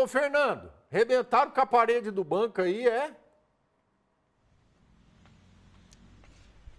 Ô, Fernando, rebentaram com a parede do banco aí, é?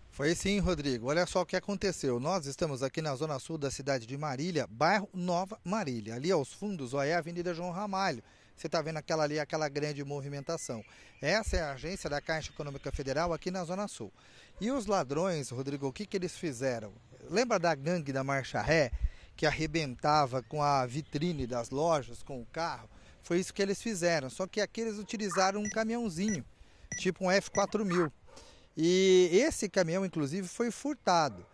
Foi sim, Rodrigo. Olha só o que aconteceu. Nós estamos aqui na zona sul da cidade de Marília, bairro Nova Marília. Ali aos fundos ó, é a Avenida João Ramalho. Você está vendo aquela ali, aquela grande movimentação. Essa é a agência da Caixa Econômica Federal aqui na Zona Sul. E os ladrões, Rodrigo, o que, que eles fizeram? Lembra da gangue da Marcha Ré, que arrebentava com a vitrine das lojas, com o carro? Foi isso que eles fizeram. Só que aqui eles utilizaram um caminhãozinho, tipo um F4000. E esse caminhão, inclusive, foi furtado.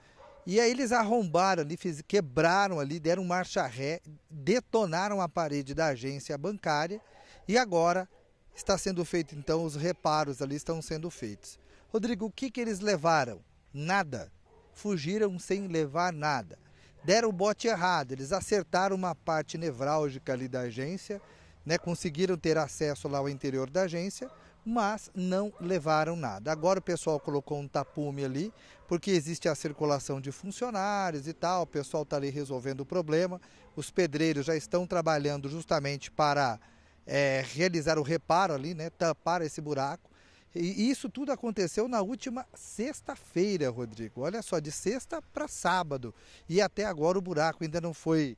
E aí eles arrombaram ali, quebraram ali, deram marcha ré, detonaram a parede da agência bancária e agora está sendo feito, então, os reparos ali estão sendo feitos. Rodrigo, o que, que eles levaram? Nada. Fugiram sem levar nada. Deram o bote errado, eles acertaram uma parte nevrálgica ali da agência, né, conseguiram ter acesso lá ao interior da agência, mas não levaram nada. Agora o pessoal colocou um tapume ali, porque existe a circulação de funcionários e tal, o pessoal está ali resolvendo o problema. Os pedreiros já estão trabalhando justamente para é, realizar o reparo ali, né, tampar esse buraco. E isso tudo aconteceu na última sexta-feira, Rodrigo. Olha só, de sexta para sábado. E até agora o buraco ainda não foi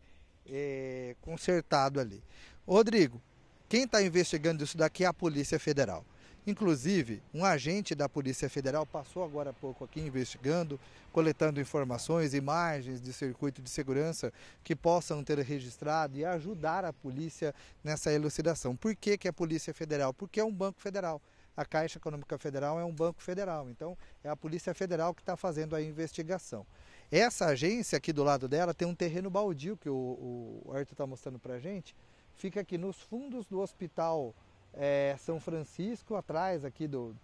é, consertado ali. Rodrigo, quem está investigando isso daqui é a Polícia Federal. Inclusive, um agente da Polícia Federal passou agora há pouco aqui investigando, coletando informações, imagens de circuito de segurança que possam ter registrado e ajudar a polícia nessa elucidação. Por que, que é a Polícia Federal? Porque é um banco federal. A Caixa Econômica Federal é um banco federal, então é a Polícia Federal que está fazendo a investigação. Essa agência aqui do lado dela tem um terreno baldio que o, o Arthur está mostrando para a gente, fica aqui nos fundos do Hospital é, São Francisco, atrás aqui do,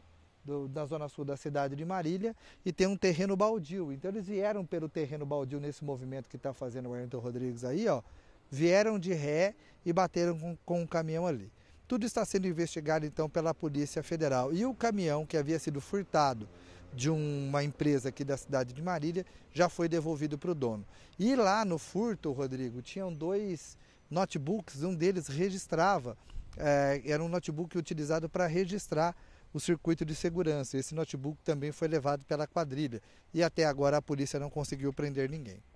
do, da zona sul da cidade de Marília, e tem um terreno baldio. Então eles vieram pelo terreno baldio nesse movimento que está fazendo o Ayrton Rodrigues aí, ó, vieram de ré e bateram com, com um caminhão ali. Tudo está sendo investigado então pela Polícia Federal. E o caminhão que havia sido furtado de uma empresa aqui da cidade de Marília já foi devolvido para o dono. E lá no furto, Rodrigo, tinham dois notebooks, um deles registrava, é, era um notebook utilizado para registrar o circuito de segurança. Esse notebook também foi levado pela quadrilha e até agora a polícia não conseguiu prender ninguém.